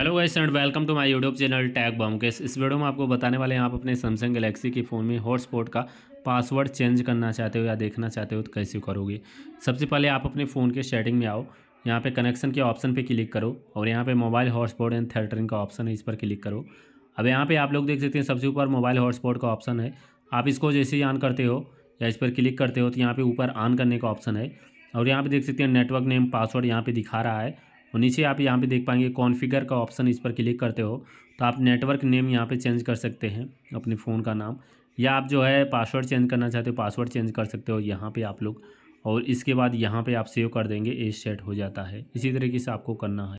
hello guys and welcome to my YouTube channel tag बॉमकेस इस video में आपको बताने वाले हैं आप अपने सैमसंग गलेक्सी के फ़ोन में हॉटस्पॉट का पासवर्ड चेंज करना चाहते हो या देखना चाहते हो तो कैसे करोगे सबसे पहले आप अपने फ़ोन के सेटिंग में आओ यहाँ पे कनेक्शन के ऑप्शन पे क्लिक करो और यहाँ पे मोबाइल हॉटस्पॉट एंड थेटरिंग का ऑप्शन है इस पर क्लिक करो अब यहाँ पर आप लोग देख सकते हैं सबसे ऊपर मोबाइल हॉटस्पॉट का ऑप्शन है आप इसको जैसे ही ऑन करते हो या इस पर क्लिक करते हो तो यहाँ पर ऊपर ऑन करने का ऑप्शन है और यहाँ पर देख सकते हैं नेटवर्क नेम पासवर्ड यहाँ पर दिखा रहा है और नीचे आप यहाँ पे देख पाएंगे कॉन्फ़िगर का ऑप्शन इस पर क्लिक करते हो तो आप नेटवर्क नेम यहाँ पे चेंज कर सकते हैं अपने फ़ोन का नाम या आप जो है पासवर्ड चेंज करना चाहते हो पासवर्ड चेंज कर सकते हो यहाँ पे आप लोग और इसके बाद यहाँ पे आप सेव कर देंगे ए सेट हो जाता है इसी तरीके से आपको करना है